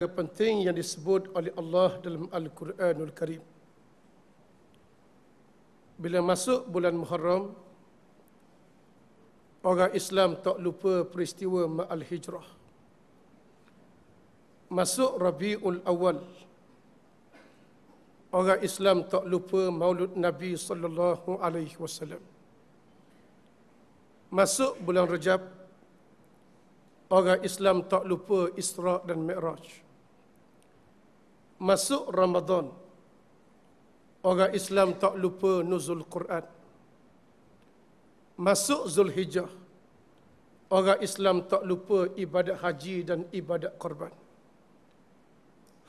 perkara penting yang disebut oleh Allah dalam Al-Quranul Karim. Bila masuk bulan Muharram, orang Islam tak lupa peristiwa Ma'al Hijrah. Masuk Rabiul Awal, orang Islam tak lupa Maulud Nabi sallallahu alaihi wasallam. Masuk bulan Rajab, orang Islam tak lupa Isra dan Mi'raj masuk Ramadan orang Islam tak lupa nuzul Quran masuk Zulhijjah orang Islam tak lupa ibadat haji dan ibadat korban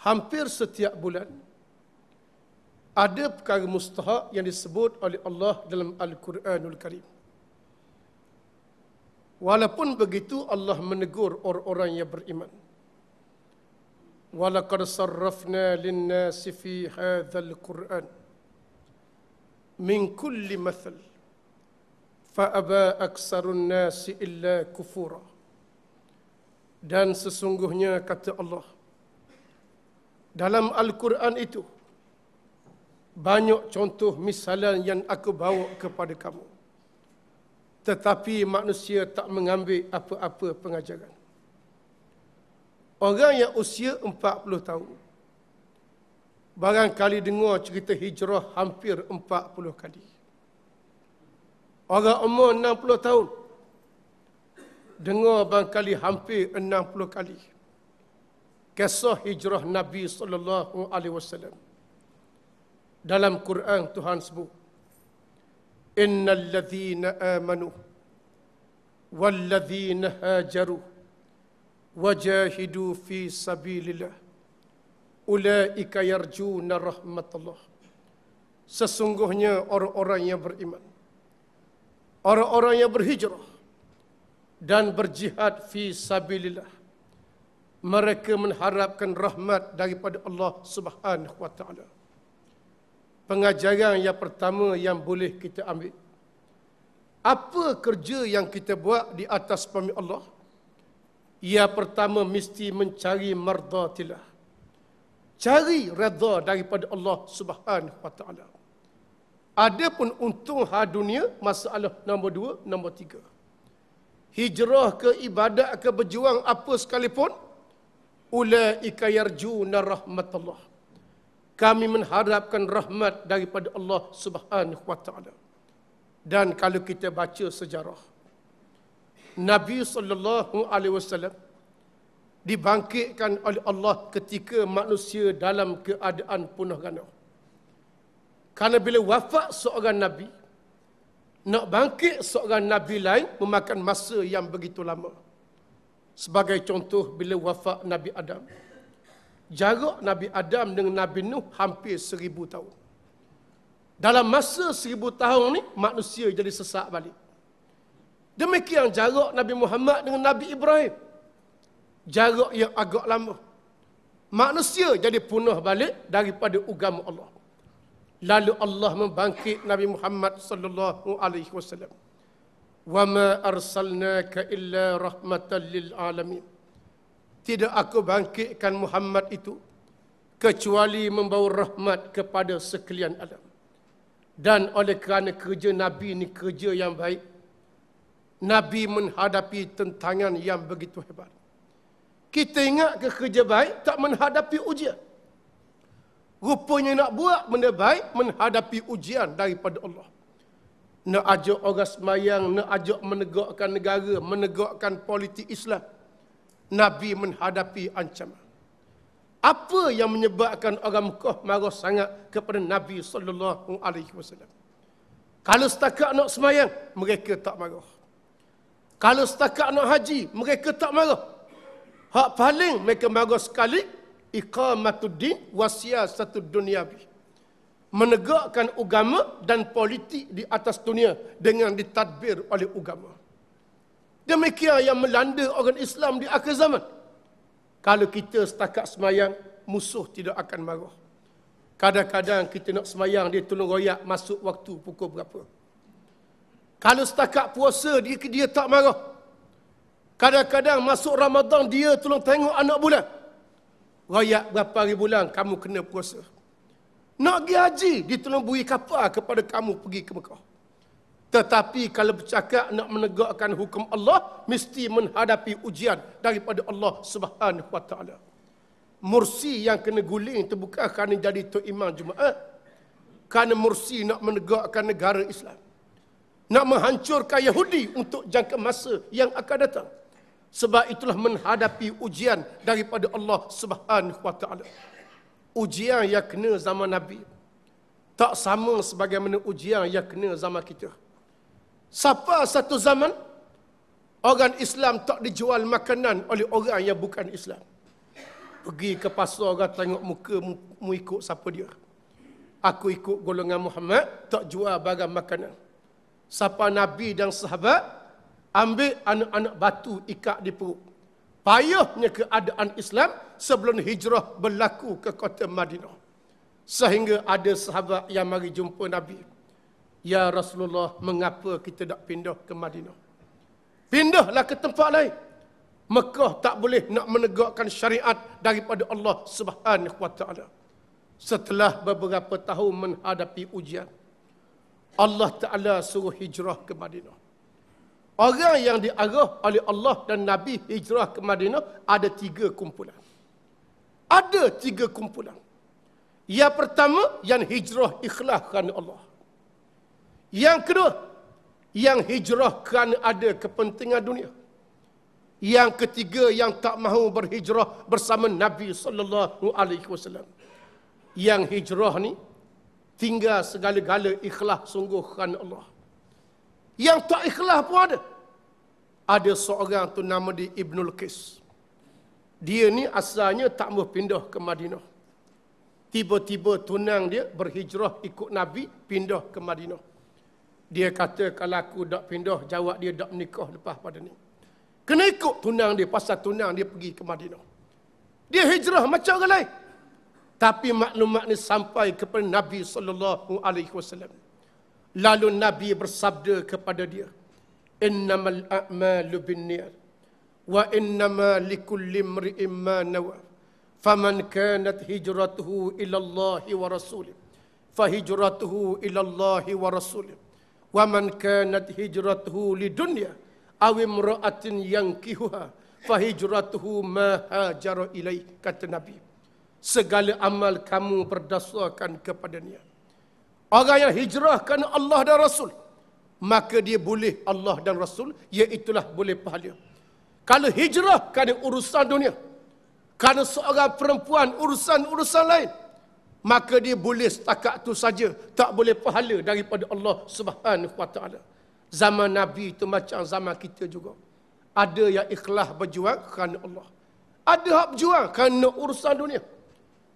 hampir setiap bulan ada perkara mustahak yang disebut oleh Allah dalam Al-Quranul Karim walaupun begitu Allah menegur orang-orang yang beriman ولقد صرفنا للناس في هذا القرآن من كل مثل فأبى أكثر الناس إلا كفورا dan sesungguhnya kata Allah dalam Al-Quran itu banyak contoh misalan yang aku bawa kepada kamu tetapi manusia tak mengambil apa-apa pengajaran Orang yang usia 40 tahun. Barangkali dengar cerita hijrah hampir 40 kali. Orang umur 60 tahun. Dengar barangkali hampir 60 kali. Kisah hijrah Nabi sallallahu alaihi wasallam. Dalam Quran Tuhan sebut. Innal ladzina amanu wal ladzina hajaru وجاهدوا في سبيل الله أولئك يرجون رحمة الله Sesungguhnya orang-orang yang beriman Orang-orang yang berhijrah Dan berjihad fi sabilillah Mereka mengharapkan rahmat daripada Allah subhanahu wa ta'ala Pengajaran yang pertama yang boleh kita ambil Apa kerja yang kita buat di atas pemimpin Allah ia pertama mesti mencari mardatilah, Cari redha daripada Allah Subhanahu Wa Taala. Adapun untung ha dunia masalah nombor dua, nombor tiga. Hijrah ke ibadat ke berjuang apa sekalipun ulaika yarjuna rahmatullah. Kami mengharapkan rahmat daripada Allah Subhanahu Wa Taala. Dan kalau kita baca sejarah Nabi sallallahu alaihi wasallam dibangkitkan oleh Allah ketika manusia dalam keadaan penuh ganas. Karena bila wafat seorang nabi nak bangkit seorang nabi lain memakan masa yang begitu lama. Sebagai contoh bila wafat Nabi Adam. Jarak Nabi Adam dengan Nabi Nuh hampir seribu tahun. Dalam masa seribu tahun ni manusia jadi sesak balik. Demikian jarak Nabi Muhammad dengan Nabi Ibrahim. Jarak yang agak lama. Manusia jadi punah balik daripada agama Allah. Lalu Allah membangkit Nabi Muhammad sallallahu alaihi wasallam. Wa ma arsalnaka illa rahmatan lil alamin. Tidak aku bangkitkan Muhammad itu kecuali membawa rahmat kepada sekalian alam. Dan oleh kerana kerja Nabi ini kerja yang baik, Nabi menghadapi tentangan yang begitu hebat. Kita ingat ke kerja baik tak menghadapi ujian. Rupanya nak buat benda baik menghadapi ujian daripada Allah. Nak ajak orang semayang, nak ajak menegakkan negara, menegakkan politik Islam. Nabi menghadapi ancaman. Apa yang menyebabkan orang Mekah marah sangat kepada Nabi saw? Kalau setakat nak semayang, mereka tak marah. Kalau setakat nak haji, mereka tak marah. Hak paling mereka marah sekali, iqamatuddin wasia satu duniawi. Menegakkan agama dan politik di atas dunia dengan ditadbir oleh agama. Demikian yang melanda orang Islam di akhir zaman. Kalau kita setakat semayang, musuh tidak akan marah. Kadang-kadang kita nak semayang, dia tolong royak masuk waktu pukul berapa. Kalau setakat puasa dia dia tak marah. Kadang-kadang masuk Ramadan dia tolong tengok anak bulan. Rakyat berapa hari bulan kamu kena puasa. Nak pergi haji dia tolong beri kapal kepada kamu pergi ke Mekah. Tetapi kalau bercakap nak menegakkan hukum Allah mesti menghadapi ujian daripada Allah Subhanahu Wa Taala. Mursi yang kena guling terbuka bukan kerana jadi tu imam Jumaat. Kerana mursi nak menegakkan negara Islam nak menghancurkan Yahudi untuk jangka masa yang akan datang. Sebab itulah menghadapi ujian daripada Allah Subhanahu Wa Taala. Ujian yang kena zaman Nabi tak sama sebagaimana ujian yang kena zaman kita. Siapa satu zaman orang Islam tak dijual makanan oleh orang yang bukan Islam. Pergi ke pasar orang tengok muka mu ikut siapa dia. Aku ikut golongan Muhammad tak jual barang makanan. Sapa Nabi dan sahabat, ambil anak-anak batu ikat di perut. Payahnya keadaan Islam sebelum hijrah berlaku ke kota Madinah. Sehingga ada sahabat yang mari jumpa Nabi. Ya Rasulullah, mengapa kita tak pindah ke Madinah? Pindahlah ke tempat lain. Mekah tak boleh nak menegakkan syariat daripada Allah Subhanahu Setelah beberapa tahun menghadapi ujian, Allah Ta'ala suruh hijrah ke Madinah. Orang yang diarah oleh Allah dan Nabi hijrah ke Madinah ada tiga kumpulan. Ada tiga kumpulan. Yang pertama, yang hijrah ikhlas kerana Allah. Yang kedua, yang hijrah kerana ada kepentingan dunia. Yang ketiga, yang tak mahu berhijrah bersama Nabi saw Yang hijrah ni tinggal segala-gala ikhlas sungguh kerana Allah. Yang tak ikhlas pun ada. Ada seorang tu nama dia Ibnu Lukis. Dia ni asalnya tak mau pindah ke Madinah. Tiba-tiba tunang dia berhijrah ikut Nabi pindah ke Madinah. Dia kata kalau aku tak pindah jawab dia tak nikah lepas pada ni. Kena ikut tunang dia pasal tunang dia pergi ke Madinah. Dia hijrah macam orang lain tapi maklumat ini sampai kepada Nabi sallallahu alaihi wasallam lalu Nabi bersabda kepada dia innamal a'malu binniyat wa innama likulli imri'in ma nawa faman kanat hijratuhu ila Allah wa rasulih fahijratuhu ila Allah wa rasulih wa man kanat hijratuhu lidunya aw imra'atin yankihuha fahijratuhu ma hajara ilai kata nabi segala amal kamu berdasarkan kepadanya. Orang yang hijrah kerana Allah dan Rasul, maka dia boleh Allah dan Rasul, iaitulah boleh pahala. Kalau hijrah kerana urusan dunia, kerana seorang perempuan urusan-urusan lain, maka dia boleh setakat tu saja, tak boleh pahala daripada Allah Subhanahu SWT. Zaman Nabi itu macam zaman kita juga. Ada yang ikhlas berjuang kerana Allah. Ada yang berjuang kerana urusan dunia.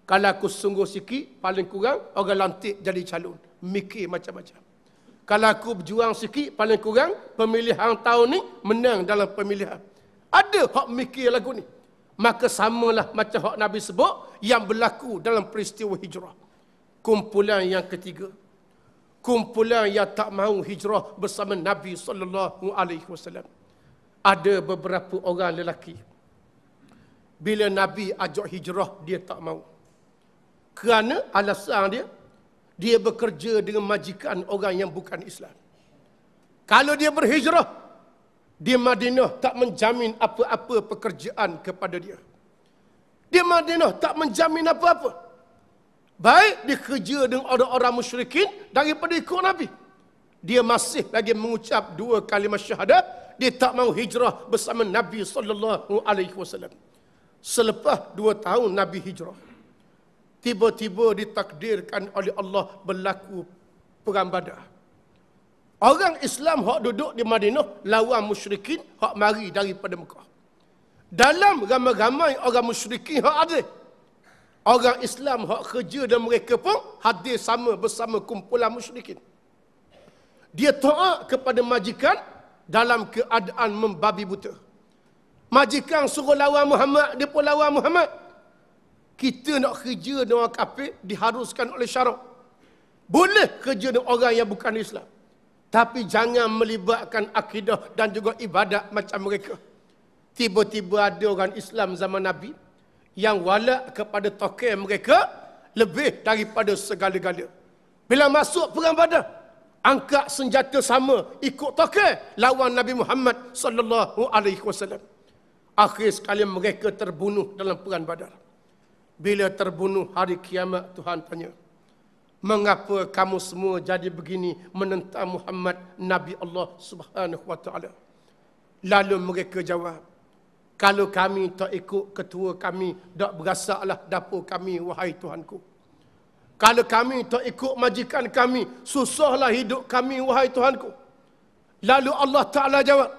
Kalau aku sungguh sikit, paling kurang orang lantik jadi calon. Mikir macam-macam. Kalau aku berjuang sikit, paling kurang pemilihan tahun ni menang dalam pemilihan. Ada hak mikir lagu ni. Maka samalah macam hak Nabi sebut yang berlaku dalam peristiwa hijrah. Kumpulan yang ketiga. Kumpulan yang tak mahu hijrah bersama Nabi sallallahu alaihi wasallam. Ada beberapa orang lelaki. Bila Nabi ajak hijrah, dia tak mahu. Kerana alasan dia, dia bekerja dengan majikan orang yang bukan Islam. Kalau dia berhijrah, di Madinah tak menjamin apa-apa pekerjaan kepada dia. Di Madinah tak menjamin apa-apa. Baik dia kerja dengan orang-orang musyrikin daripada ikut Nabi. Dia masih lagi mengucap dua kalimah syahadat. Dia tak mahu hijrah bersama Nabi SAW. Selepas dua tahun Nabi hijrah tiba-tiba ditakdirkan oleh Allah berlaku perang badar. Orang Islam hak duduk di Madinah lawan musyrikin hak mari daripada Mekah. Dalam ramai-ramai orang musyrikin hak ada. Orang Islam hak kerja dan mereka pun hadir sama bersama kumpulan musyrikin. Dia taat kepada majikan dalam keadaan membabi buta. Majikan suruh lawan Muhammad, dia pun lawan Muhammad kita nak kerja dengan kafir diharuskan oleh syarak. Boleh kerja dengan orang yang bukan Islam. Tapi jangan melibatkan akidah dan juga ibadat macam mereka. Tiba-tiba ada orang Islam zaman Nabi yang wala kepada tokeh mereka lebih daripada segala-gala. Bila masuk perang badan, angkat senjata sama ikut tokeh lawan Nabi Muhammad sallallahu alaihi wasallam. Akhir sekali mereka terbunuh dalam perang badan bila terbunuh hari kiamat Tuhan tanya mengapa kamu semua jadi begini menentang Muhammad Nabi Allah Subhanahu wa taala lalu mereka jawab kalau kami tak ikut ketua kami tak berasa berasaklah dapur kami wahai Tuhanku kalau kami tak ikut majikan kami susahlah hidup kami wahai Tuhanku lalu Allah taala jawab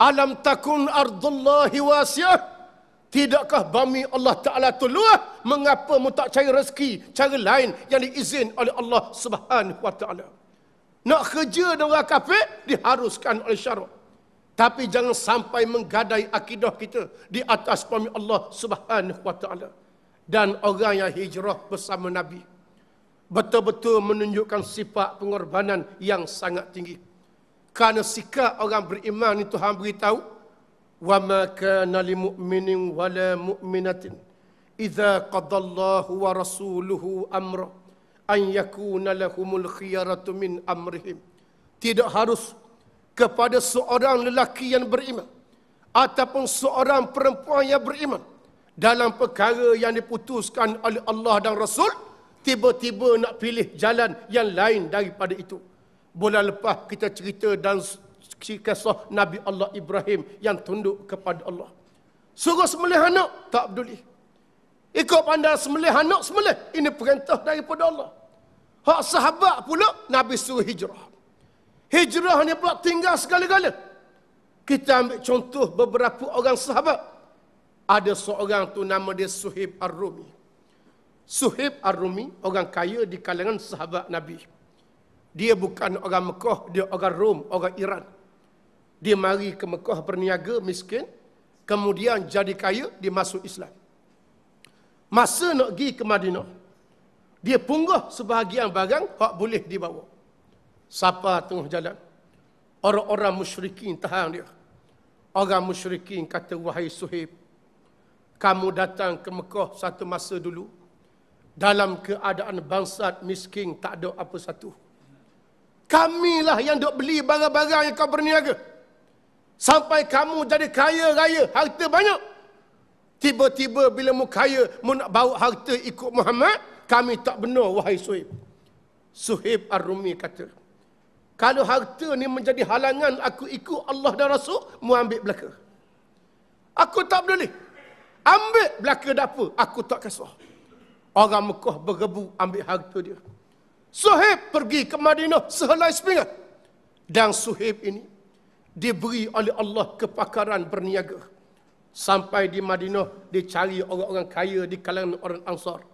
alam takun ardullahi wasiah Tidakkah bami Allah Ta'ala tu luah? Mengapa mu tak cari rezeki? Cara lain yang diizin oleh Allah Subhanahu Wa Ta'ala. Nak kerja dengan kafe diharuskan oleh syarat. Tapi jangan sampai menggadai akidah kita di atas bami Allah Subhanahu Wa Ta'ala. Dan orang yang hijrah bersama Nabi. Betul-betul menunjukkan sifat pengorbanan yang sangat tinggi. Karena sikap orang beriman itu Tuhan beritahu, وما كان لمؤمن ولا مؤمنة إذا قضى الله ورسوله أمرا أن يكون لهم الخيرة من أمرهم tidak harus kepada seorang lelaki yang beriman ataupun seorang perempuan yang beriman dalam perkara yang diputuskan oleh Allah dan Rasul tiba-tiba nak pilih jalan yang lain daripada itu bulan lepas kita cerita dan kisah Nabi Allah Ibrahim yang tunduk kepada Allah. Suruh semelih anak, tak peduli. Ikut pandai semelih anak, semelih. Ini perintah daripada Allah. Hak sahabat pula, Nabi suruh hijrah. Hijrah ni pula tinggal segala-gala. Kita ambil contoh beberapa orang sahabat. Ada seorang tu nama dia Suhib Ar-Rumi. Suhib Ar-Rumi, orang kaya di kalangan sahabat Nabi. Dia bukan orang Mekah, dia orang Rom, orang Iran dia mari ke Mekah berniaga miskin, kemudian jadi kaya, dia masuk Islam. Masa nak pergi ke Madinah, dia punggah sebahagian barang tak boleh dibawa. Sapa tengah jalan. Orang-orang musyrikin tahan dia. Orang musyrikin kata, wahai suhib, kamu datang ke Mekah satu masa dulu, dalam keadaan bangsa miskin tak ada apa satu. Kamilah yang duk beli barang-barang yang kau berniaga. Sampai kamu jadi kaya raya, harta banyak. Tiba-tiba bila mu kaya, mu nak bawa harta ikut Muhammad, kami tak benar wahai Suhaib. Suhaib Ar-Rumi kata, kalau harta ni menjadi halangan aku ikut Allah dan Rasul, mu ambil belaka. Aku tak peduli. Ambil belaka dapur, aku tak kisah. Orang Mekah bergebu ambil harta dia. Suhaib pergi ke Madinah sehelai sepinggan. Dan Suhaib ini diberi oleh Allah kepakaran berniaga. Sampai di Madinah, dia cari orang-orang kaya di kalangan orang Ansar.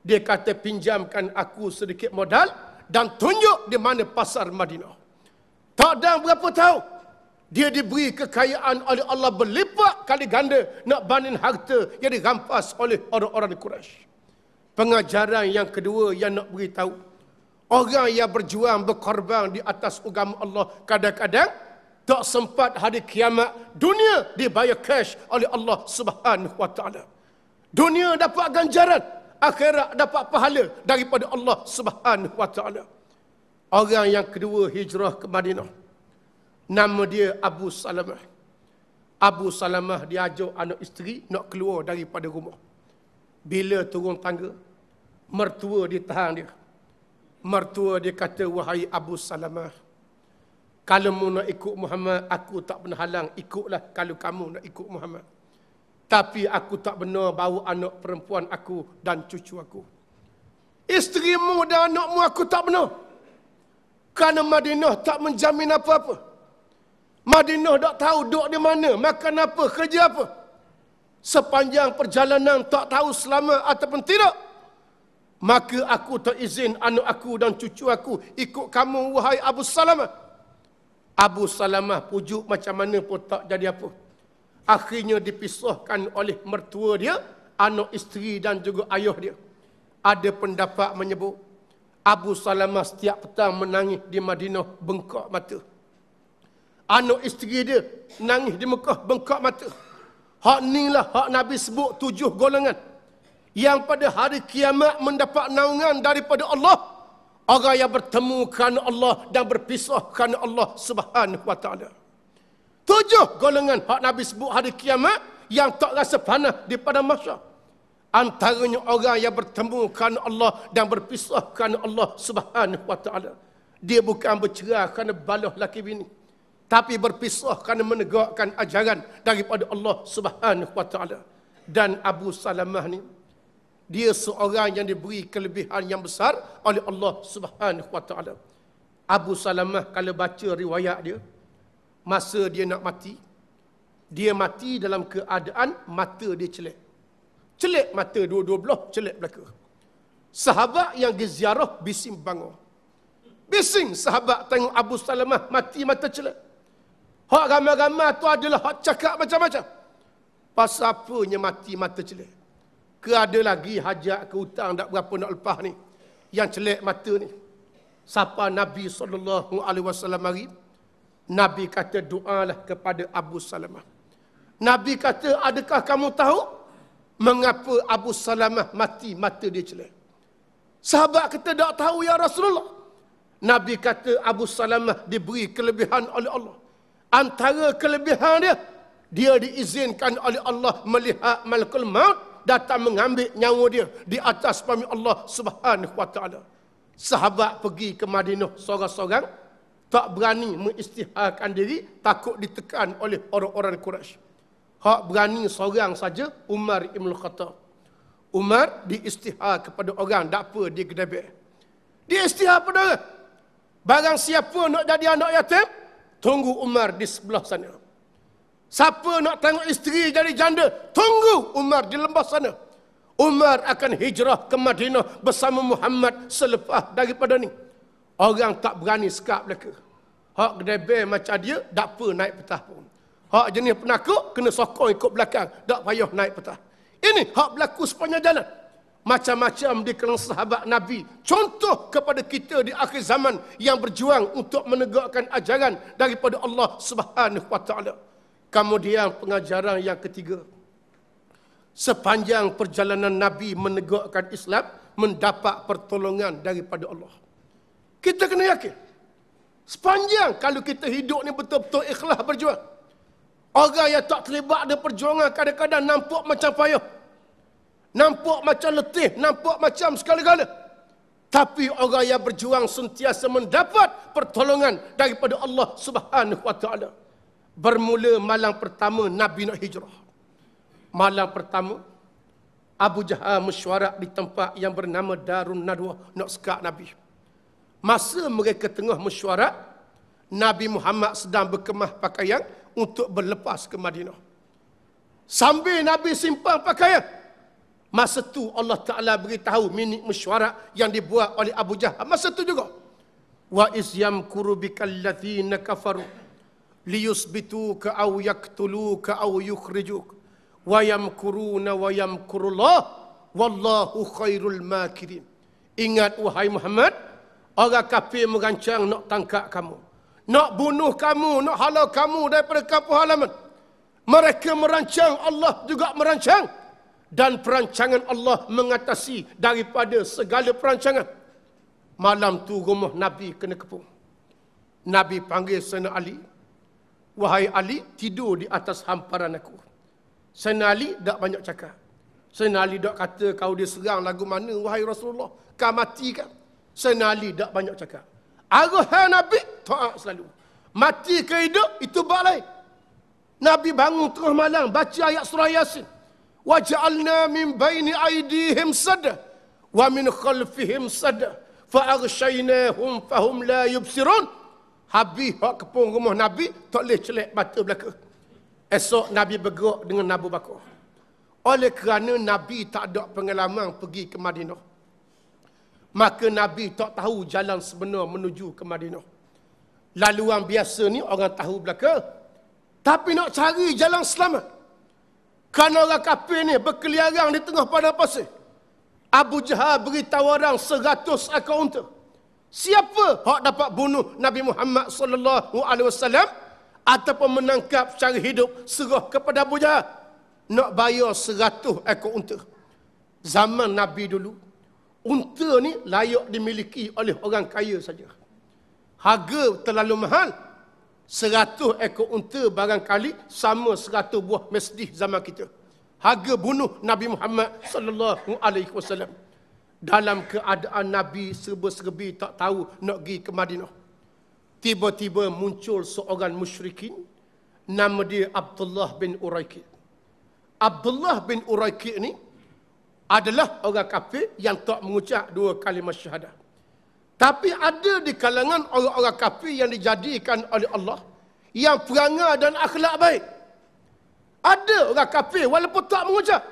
Dia kata, pinjamkan aku sedikit modal dan tunjuk di mana pasar Madinah. Tak ada berapa tahu. Dia diberi kekayaan oleh Allah berlipat kali ganda nak banin harta yang dirampas oleh orang-orang Quraisy. Pengajaran yang kedua yang nak beritahu. Orang yang berjuang berkorban di atas agama Allah kadang-kadang tak sempat hari kiamat dunia dibayar cash oleh Allah Subhanahu wa taala dunia dapat ganjaran akhirat dapat pahala daripada Allah Subhanahu wa taala orang yang kedua hijrah ke Madinah nama dia Abu Salamah Abu Salamah diajak anak isteri nak keluar daripada rumah bila turun tangga mertua ditahan dia mertua dia kata wahai Abu Salamah kalau mu nak ikut Muhammad, aku tak pernah halang. Ikutlah kalau kamu nak ikut Muhammad. Tapi aku tak benar bawa anak perempuan aku dan cucu aku. Isteri mu dan anakmu aku tak benar. Kerana Madinah tak menjamin apa-apa. Madinah tak tahu duduk di mana, makan apa, kerja apa. Sepanjang perjalanan tak tahu selama ataupun tidak. Maka aku tak izin anak aku dan cucu aku ikut kamu wahai Abu Salamah. Abu Salamah pujuk macam mana pun tak jadi apa. Akhirnya dipisahkan oleh mertua dia, anak isteri dan juga ayah dia. Ada pendapat menyebut, Abu Salamah setiap petang menangis di Madinah bengkak mata. Anak isteri dia nangis di Mekah bengkak mata. Hak ni lah hak Nabi sebut tujuh golongan. Yang pada hari kiamat mendapat naungan daripada Allah Orang yang bertemu kerana Allah dan berpisah kerana Allah subhanahu wa ta'ala. Tujuh golongan hak Nabi sebut hari kiamat yang tak rasa panah di pada masa. Antaranya orang yang bertemu kerana Allah dan berpisah kerana Allah subhanahu wa ta'ala. Dia bukan bercerai kerana balah laki bini. Tapi berpisah kerana menegakkan ajaran daripada Allah subhanahu wa ta'ala. Dan Abu Salamah ni dia seorang yang diberi kelebihan yang besar oleh Allah Subhanahu Wa Taala. Abu Salamah kalau baca riwayat dia masa dia nak mati dia mati dalam keadaan mata dia celak. Celak mata dua-dua belah celak belaka. Sahabat yang pergi ziarah bising bangau, Bising sahabat tengok Abu Salamah mati mata celak. Hak ramai-ramai tu adalah hak cakap macam-macam. Pasal apanya mati mata celak ke ada lagi hajat ke hutang tak berapa nak lepas ni yang celik mata ni siapa Nabi sallallahu alaihi wasallam mari Nabi kata doalah kepada Abu Salamah Nabi kata adakah kamu tahu mengapa Abu Salamah mati mata dia celik sahabat kata tak tahu ya Rasulullah Nabi kata Abu Salamah diberi kelebihan oleh Allah antara kelebihan dia dia diizinkan oleh Allah melihat malakul maut datang mengambil nyawa dia di atas pami Allah Subhanahu Wa Taala. Sahabat pergi ke Madinah seorang-seorang tak berani mengistiharkan diri takut ditekan oleh orang-orang Quraisy. Hak berani seorang saja Umar Ibn Khattab. Umar diistihar kepada orang tak dakwa di Gedebe. Diistihar pada orang. Barang siapa nak jadi anak yatim, tunggu Umar di sebelah sana. Siapa nak tengok isteri jadi janda? Tunggu Umar di lembah sana. Umar akan hijrah ke Madinah bersama Muhammad selepas daripada ni. Orang tak berani sekap mereka. Hak gedebe macam dia, tak apa naik petah pun. Hak jenis penakut, kena sokong ikut belakang. Tak payah naik petah. Ini hak berlaku sepanjang jalan. Macam-macam di kalangan sahabat Nabi. Contoh kepada kita di akhir zaman yang berjuang untuk menegakkan ajaran daripada Allah Subhanahu Wa Kemudian pengajaran yang ketiga. Sepanjang perjalanan Nabi menegakkan Islam, mendapat pertolongan daripada Allah. Kita kena yakin. Sepanjang kalau kita hidup ni betul-betul ikhlas berjuang. Orang yang tak terlibat dalam perjuangan kadang-kadang nampak macam payah. Nampak macam letih, nampak macam segala-gala. Tapi orang yang berjuang sentiasa mendapat pertolongan daripada Allah Subhanahu Wa Taala bermula malam pertama Nabi nak hijrah. Malam pertama, Abu Jahal mesyuarat di tempat yang bernama Darun Nadwa nak sekat Nabi. Masa mereka tengah mesyuarat, Nabi Muhammad sedang berkemah pakaian untuk berlepas ke Madinah. Sambil Nabi simpan pakaian, masa tu Allah Ta'ala beritahu minit mesyuarat yang dibuat oleh Abu Jahal. Masa tu juga. Wa izyam kurubikal ladhina kafaru liyusbituka aw yaktuluka aw yukhrijuk wa yamkuruna wa yamkurullah wallahu khairul makirin ingat wahai Muhammad orang kafir merancang nak tangkap kamu nak bunuh kamu nak hala kamu daripada kampung halaman mereka merancang Allah juga merancang dan perancangan Allah mengatasi daripada segala perancangan malam tu rumah Nabi kena kepung Nabi panggil Sayyidina Ali Wahai Ali, tidur di atas hamparan aku. Sayyidina Ali tak banyak cakap. Sayyidina Ali tak kata kau dia serang lagu mana, wahai Rasulullah. Kau mati kan? Sayyidina Ali tak banyak cakap. Arahan Nabi, ta'ak selalu. Mati ke hidup, itu balai. Nabi bangun terus malam, baca ayat surah Yasin. Waja'alna min baini aidihim sada. Wa min khalfihim sada. Fa'arshaynahum fahum la yubsirun. Habis hak kepung rumah Nabi, tak boleh celak mata belaka. Esok Nabi bergerak dengan Nabi Bakar. Oleh kerana Nabi tak ada pengalaman pergi ke Madinah. Maka Nabi tak tahu jalan sebenar menuju ke Madinah. Laluan biasa ni orang tahu belaka. Tapi nak cari jalan selamat. Kerana orang kafir ni berkeliaran di tengah padang pasir. Abu Jahal beritahu orang seratus akaunter. Siapa hak dapat bunuh Nabi Muhammad sallallahu alaihi wasallam ataupun menangkap secara hidup serah kepada Abu Jahal nak bayar seratus ekor unta. Zaman Nabi dulu unta ni layak dimiliki oleh orang kaya saja. Harga terlalu mahal. Seratus ekor unta barangkali sama seratus buah mesdih zaman kita. Harga bunuh Nabi Muhammad sallallahu alaihi wasallam dalam keadaan Nabi serba-serbi tak tahu nak pergi ke Madinah. Tiba-tiba muncul seorang musyrikin. Nama dia Abdullah bin Uraikid. Abdullah bin Uraikid ni adalah orang kafir yang tak mengucap dua kalimah syahadah. Tapi ada di kalangan orang-orang kafir yang dijadikan oleh Allah yang perangai dan akhlak baik. Ada orang kafir walaupun tak mengucap.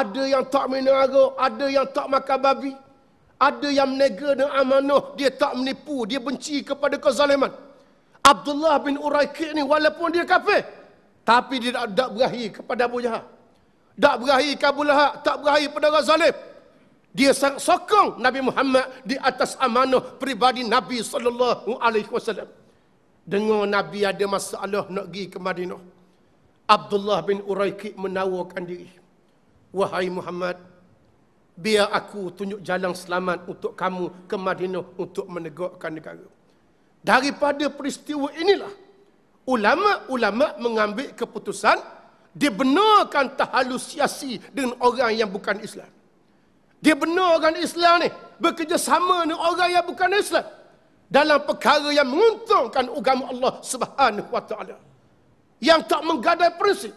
Ada yang tak minum arak, ada yang tak makan babi. Ada yang menega dengan amanah, dia tak menipu, dia benci kepada kezaliman. Abdullah bin Uraikid ni walaupun dia kafir, tapi dia tak, berahi kepada Abu Jahat. Tak berahi kepada Abu tak berahi kepada orang zalim. Dia sangat sokong Nabi Muhammad di atas amanah peribadi Nabi sallallahu alaihi wasallam. Dengar Nabi ada masalah nak pergi ke Madinah. Abdullah bin Uraikid menawarkan diri. Wahai Muhammad, biar aku tunjuk jalan selamat untuk kamu ke Madinah untuk menegakkan negara. Daripada peristiwa inilah, ulama-ulama mengambil keputusan dibenarkan tahalusiasi dengan orang yang bukan Islam. Dibenarkan Islam ni bekerjasama dengan orang yang bukan Islam dalam perkara yang menguntungkan agama Allah Subhanahu Wa Taala yang tak menggadai prinsip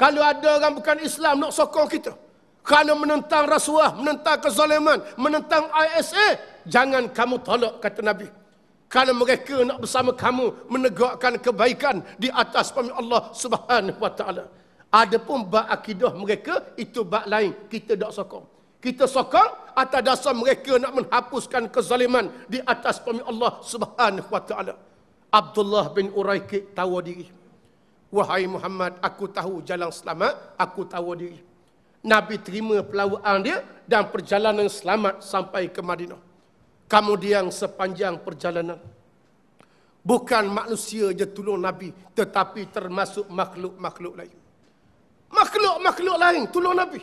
kalau ada orang bukan Islam nak sokong kita. Kalau menentang rasuah, menentang kezaliman, menentang ISA. Jangan kamu tolak, kata Nabi. Kalau mereka nak bersama kamu menegakkan kebaikan di atas pemimpin Allah subhanahu wa ta'ala. Adapun bak akidah mereka, itu bak lain. Kita tak sokong. Kita sokong atas dasar mereka nak menghapuskan kezaliman di atas pemimpin Allah subhanahu wa ta'ala. Abdullah bin Uraikid tawa diri. Wahai Muhammad, aku tahu jalan selamat, aku tahu diri. Nabi terima pelawaan dia dan perjalanan selamat sampai ke Madinah. Kemudian sepanjang perjalanan. Bukan manusia je tolong Nabi, tetapi termasuk makhluk-makhluk lain. Makhluk-makhluk lain tolong Nabi.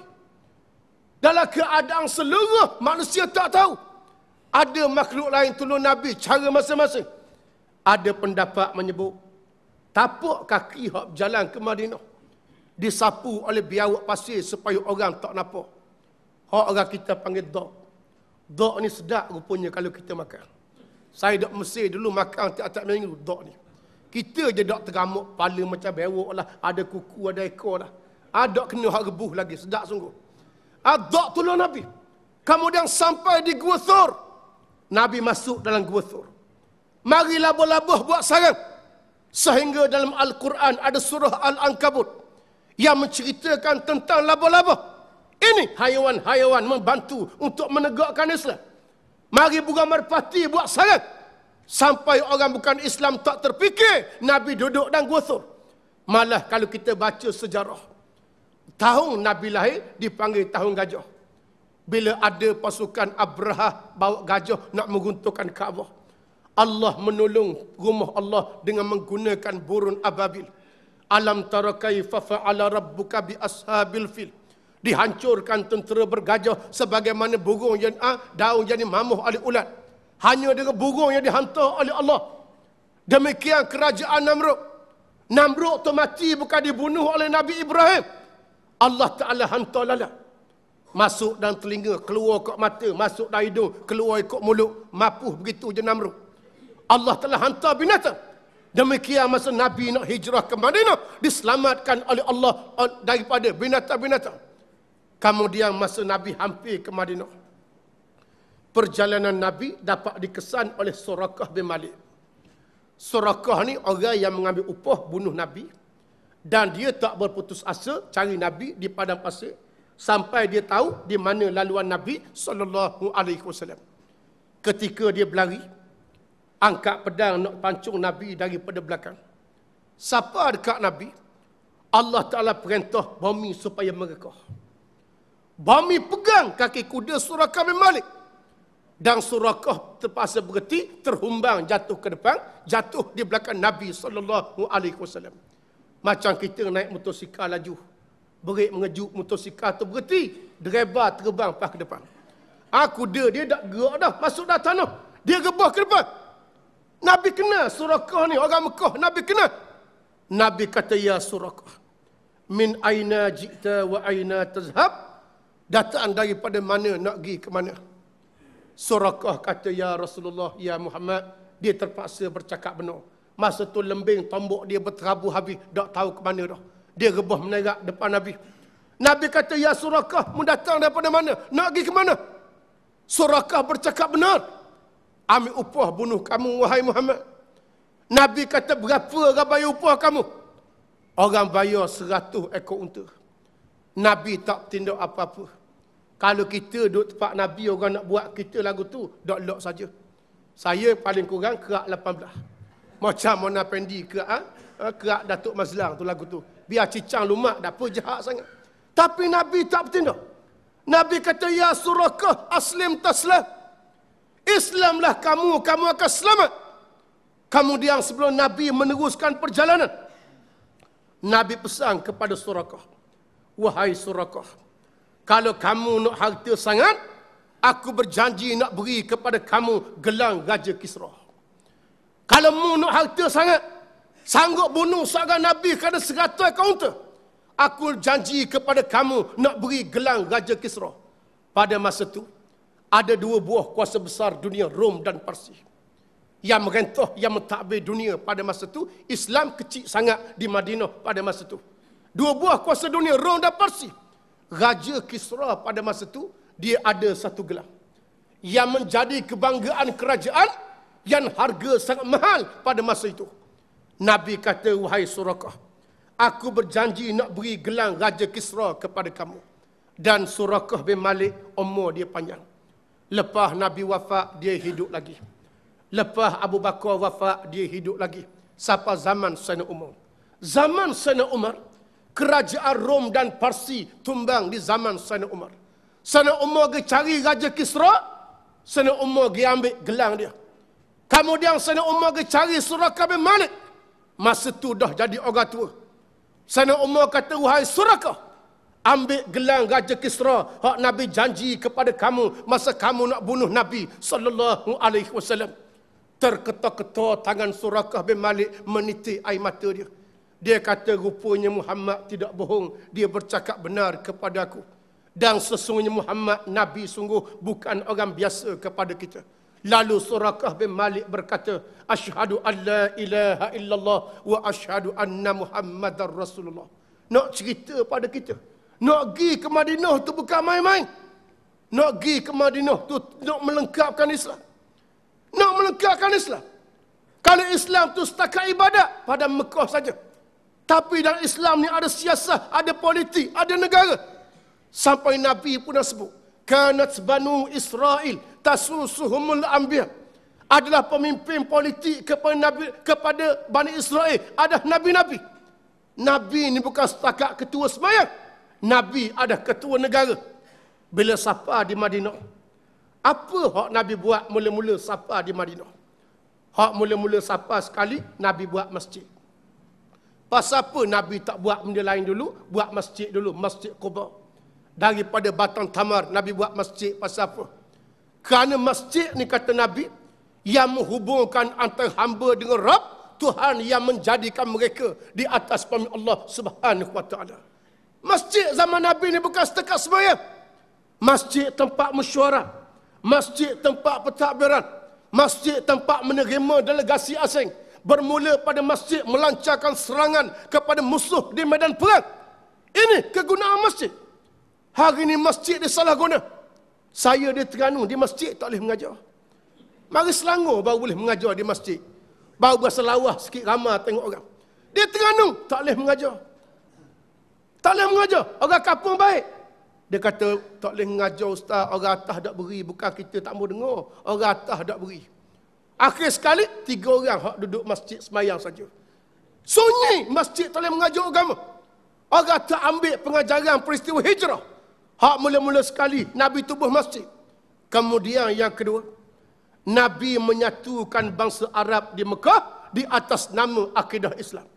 Dalam keadaan seluruh manusia tak tahu. Ada makhluk lain tolong Nabi cara masing-masing. Ada pendapat menyebut Tapuk kaki hak berjalan ke Madinah. Disapu oleh biawak pasir supaya orang tak napa. Hak orang kita panggil dok. Dok ni sedap rupanya kalau kita makan. Saya dok Mesir dulu makan tiap-tiap minggu dok ni. Kita je dok tergamuk pala macam bewok lah. Ada kuku, ada ekor lah. Ada ah, dok kena hak rebuh lagi. Sedap sungguh. Ha, dok tolong Nabi. Kemudian sampai di Gua Thor. Nabi masuk dalam Gua Thor. Mari labuh buat sarang. Sehingga dalam Al-Quran ada surah Al-Ankabut yang menceritakan tentang laba-laba. Ini haiwan-haiwan membantu untuk menegakkan Islam. Mari bunga merpati buat sangat Sampai orang bukan Islam tak terfikir Nabi duduk dan gosok. Malah kalau kita baca sejarah. Tahun Nabi lahir dipanggil tahun gajah. Bila ada pasukan Abraha bawa gajah nak meruntuhkan Kaabah. Allah menolong rumah Allah dengan menggunakan burun ababil. Alam tara kaifa fa'ala rabbuka bi ashabil fil. Dihancurkan tentera bergajah sebagaimana burung yang ah, daun jadi mamuh oleh ulat. Hanya dengan burung yang dihantar oleh Allah. Demikian kerajaan Namrud. Namrud tu mati bukan dibunuh oleh Nabi Ibrahim. Allah Ta'ala hantar lalat. Masuk dan telinga, keluar kat mata. Masuk dalam hidung, keluar ikut mulut. Mapuh begitu je Namrud. Allah telah hantar binatang. Demikian masa Nabi nak hijrah ke Madinah, diselamatkan oleh Allah eh, daripada binatang-binatang. Kemudian masa Nabi hampir ke Madinah. Perjalanan Nabi dapat dikesan oleh Surakah bin Malik. Surakah ni orang yang mengambil upah bunuh Nabi. Dan dia tak berputus asa cari Nabi di padang pasir. Sampai dia tahu di mana laluan Nabi SAW. Ketika dia berlari, angkat pedang nak pancung Nabi daripada belakang. Siapa dekat Nabi? Allah Ta'ala perintah bami supaya mereka. Bami pegang kaki kuda surah bin Malik. Dan surah terpaksa berhenti, terhumbang jatuh ke depan, jatuh di belakang Nabi saw. Macam kita naik motosikal laju. Berik mengejut motosikal tu berhenti. Driver terbang pas ke depan. Ha, kuda dia tak gerak dah. Masuk dah tanah. Dia gebah ke depan. Nabi kena surakah ni orang Mekah Nabi kena Nabi kata ya surakah min aina jita wa aina tazhab datang daripada mana nak pergi ke mana surakah kata ya Rasulullah ya Muhammad dia terpaksa bercakap benar masa tu lembing tombok dia berterabu habis tak tahu ke mana dah dia rebah menerak depan Nabi Nabi kata ya surakah mu datang daripada mana nak pergi ke mana surakah bercakap benar ambil upah bunuh kamu wahai Muhammad. Nabi kata berapa orang bayar upah kamu? Orang bayar seratus ekor unta. Nabi tak tindak apa-apa. Kalau kita duduk tempat Nabi, orang nak buat kita lagu tu, dok lok saja. Saya paling kurang kerak 18. Macam mana pendi kerak, ha? kerak Datuk Mazlang tu lagu tu. Biar cicang lumak, dah apa jahat sangat. Tapi Nabi tak bertindak. Nabi kata, Ya surakah aslim taslah. Islamlah kamu, kamu akan selamat. Kamu diang sebelum Nabi meneruskan perjalanan, Nabi pesan kepada Surakah. Wahai Surakah, kalau kamu nak harta sangat, aku berjanji nak beri kepada kamu gelang Raja Kisrah. Kalau kamu nak harta sangat, sanggup bunuh seorang Nabi kerana seratus kaunter, aku janji kepada kamu nak beri gelang Raja Kisrah. Pada masa itu, ada dua buah kuasa besar dunia Rom dan Parsi. Yang merentuh, yang mentadbir dunia pada masa itu, Islam kecil sangat di Madinah pada masa itu. Dua buah kuasa dunia Rom dan Parsi. Raja Kisra pada masa itu, dia ada satu gelar. Yang menjadi kebanggaan kerajaan yang harga sangat mahal pada masa itu. Nabi kata, wahai surakah, aku berjanji nak beri gelang Raja Kisra kepada kamu. Dan surakah bin Malik, umur dia panjang. Lepas Nabi wafat, dia hidup lagi. Lepas Abu Bakar wafat, dia hidup lagi. Sapa zaman Sayyidina Umar? Zaman Sayyidina Umar, kerajaan Rom dan Parsi tumbang di zaman Sayyidina Umar. Sayyidina Umar pergi cari Raja Kisra, Sayyidina Umar pergi ambil gelang dia. Kemudian Sayyidina Umar pergi cari Surah Kabir Malik. Masa itu dah jadi orang tua. Sayyidina Umar kata, wahai Surah Kabir ambil gelang Raja Kisra hak Nabi janji kepada kamu masa kamu nak bunuh Nabi sallallahu alaihi wasallam. Terketak-ketak tangan Surakah bin Malik meniti air mata dia. Dia kata rupanya Muhammad tidak bohong. Dia bercakap benar kepada aku. Dan sesungguhnya Muhammad Nabi sungguh bukan orang biasa kepada kita. Lalu Surakah bin Malik berkata, Ashadu an la ilaha illallah wa ashadu anna Muhammadar Rasulullah. Nak cerita pada kita. Nak pergi ke Madinah tu bukan main-main. Nak pergi ke Madinah tu nak melengkapkan Islam. Nak melengkapkan Islam. Kalau Islam tu setakat ibadat pada Mekah saja. Tapi dalam Islam ni ada siasat, ada politik, ada negara. Sampai Nabi pun dah sebut. Kanat banu Israel tasusuhumul anbiya. Adalah pemimpin politik kepada Nabi kepada Bani Israel. Ada Nabi-Nabi. Nabi ni bukan setakat ketua semayang. Nabi ada ketua negara bila sapa di Madinah. Apa hak Nabi buat mula-mula sapa di Madinah? Hak mula-mula sapa sekali Nabi buat masjid. Pasal apa Nabi tak buat benda lain dulu? Buat masjid dulu, masjid Quba. Daripada batang tamar Nabi buat masjid pasal apa? Kerana masjid ni kata Nabi yang menghubungkan antara hamba dengan Rabb Tuhan yang menjadikan mereka di atas pemimpin Allah Subhanahu Wa Masjid zaman Nabi ni bukan setakat semuanya. Masjid tempat mesyuarat. Masjid tempat pentadbiran. Masjid tempat menerima delegasi asing. Bermula pada masjid melancarkan serangan kepada musuh di medan perang. Ini kegunaan masjid. Hari ini masjid disalahguna. Saya di Terengganu di masjid tak boleh mengajar. Mari Selangor baru boleh mengajar di masjid. Baru berasa lawah sikit ramah tengok orang. Di Terengganu tak boleh mengajar. Tak boleh mengajar. Orang kapung baik. Dia kata, tak boleh mengajar ustaz. Orang atas tak beri. Bukan kita tak mau dengar. Orang atas tak beri. Akhir sekali, tiga orang yang duduk masjid semayang saja. Sunyi masjid tak boleh mengajar agama. Orang tak ambil pengajaran peristiwa hijrah. Hak mula-mula sekali Nabi tubuh masjid. Kemudian yang kedua, Nabi menyatukan bangsa Arab di Mekah di atas nama akidah Islam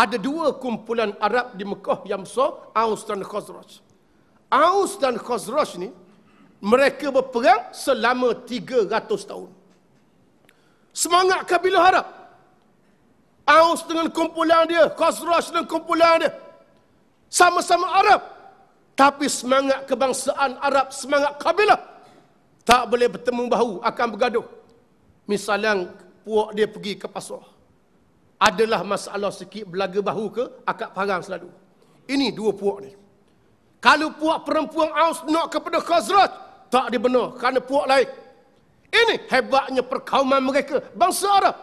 ada dua kumpulan Arab di Mekah yang besar, Aus dan Khazraj. Aus dan Khazraj ni mereka berperang selama 300 tahun. Semangat kabilah Arab. Aus dengan kumpulan dia, Khazraj dengan kumpulan dia. Sama-sama Arab. Tapi semangat kebangsaan Arab, semangat kabilah. Tak boleh bertemu bahu, akan bergaduh. Misalnya puak dia pergi ke pasar adalah masalah sikit belaga bahu ke akad parang selalu. Ini dua puak ni. Kalau puak perempuan Aus nak kepada Khazraj, tak dibenar kerana puak lain. Ini hebatnya perkauman mereka, bangsa Arab.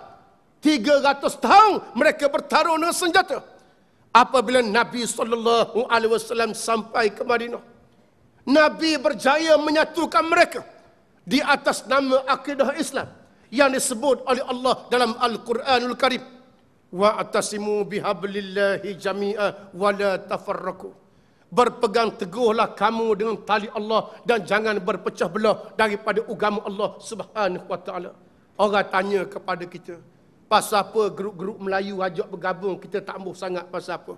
300 tahun mereka bertarung dengan senjata. Apabila Nabi saw sampai ke Madinah, Nabi berjaya menyatukan mereka di atas nama akidah Islam yang disebut oleh Allah dalam Al-Quranul Karim wa'tasimu bihablillahi jami'a wa la tafarraqu berpegang teguhlah kamu dengan tali Allah dan jangan berpecah belah daripada agama Allah Subhanahu wa taala orang tanya kepada kita pasal apa grup-grup Melayu ajak bergabung kita tak ambuh sangat pasal apa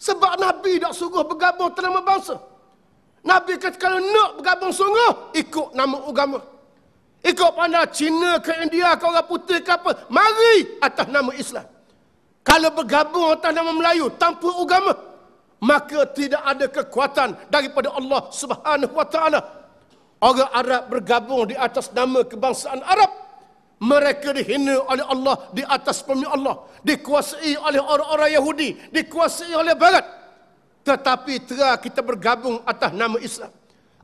sebab nabi dak suruh bergabung terlama bangsa nabi kata kalau nak bergabung sungguh ikut nama agama ikut pandai Cina ke India ke orang putih ke apa mari atas nama Islam kalau bergabung atas nama Melayu tanpa agama maka tidak ada kekuatan daripada Allah Subhanahu wa taala orang Arab bergabung di atas nama kebangsaan Arab mereka dihina oleh Allah di atas pemilik Allah dikuasai oleh orang-orang Yahudi dikuasai oleh barat tetapi tera kita bergabung atas nama Islam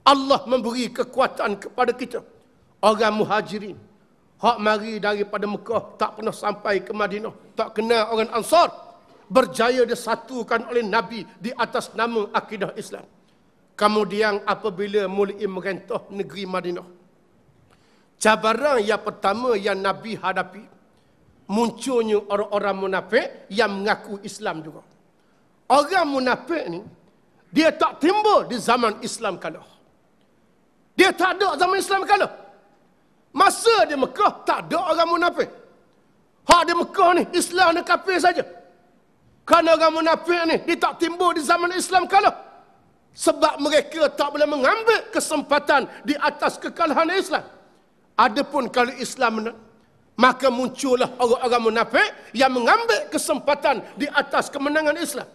Allah memberi kekuatan kepada kita orang muhajirin Hak mari daripada Mekah tak pernah sampai ke Madinah. Tak kenal orang Ansar. Berjaya disatukan oleh Nabi di atas nama akidah Islam. Kemudian apabila mulai merentuh negeri Madinah. Cabaran yang pertama yang Nabi hadapi. Munculnya orang-orang munafik yang mengaku Islam juga. Orang munafik ni dia tak timbul di zaman Islam kalah. Dia tak ada zaman Islam kalah. Masa di Mekah tak ada orang munafik. Ha di Mekah ni Islam ni kafir saja. Kerana orang munafik ni dia tak timbul di zaman Islam kala. Sebab mereka tak boleh mengambil kesempatan di atas kekalahan Islam. Adapun kalau Islam ni, maka muncullah orang-orang munafik yang mengambil kesempatan di atas kemenangan Islam.